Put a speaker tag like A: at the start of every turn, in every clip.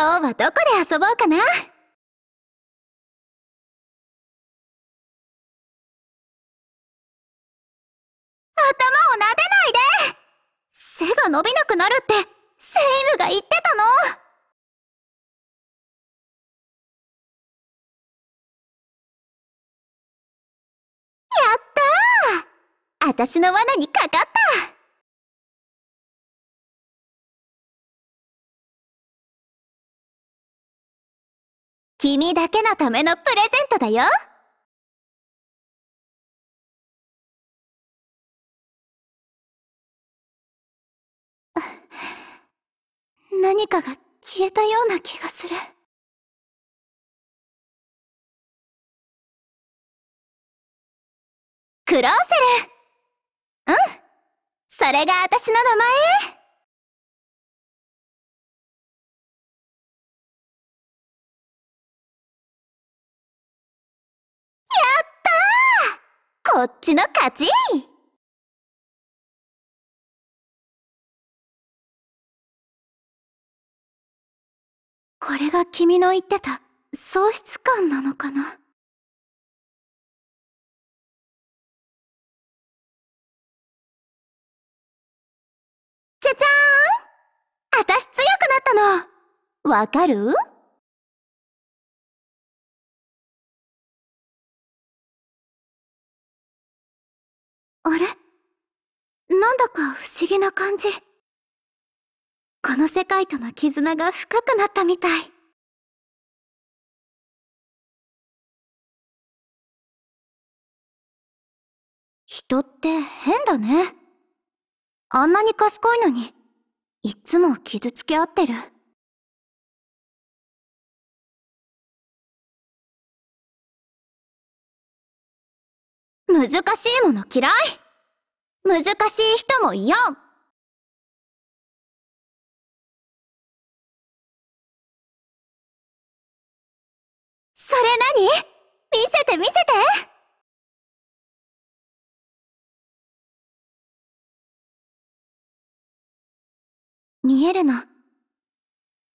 A: 今日はどこで遊ぼうかな頭を撫でないで背が伸びなくなるってセイムが言ってたのやったー私の罠にかかった君だけのためのプレゼントだよ 何かが消えたような気がする。クローセルうんそれが私の名前こっちの勝ちこれが君の言ってた喪失感なのかなじゃじゃーん私強くなったのわかるあれなんだか不思議な感じ。この世界との絆が深くなったみたい。人って変だね。あんなに賢いのに、いっつも傷つけ合ってる。難しいもの嫌い難しい人も嫌それ何見せて見せて見えるの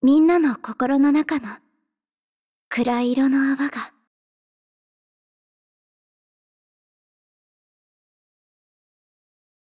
A: みんなの心の中の暗い色の泡が。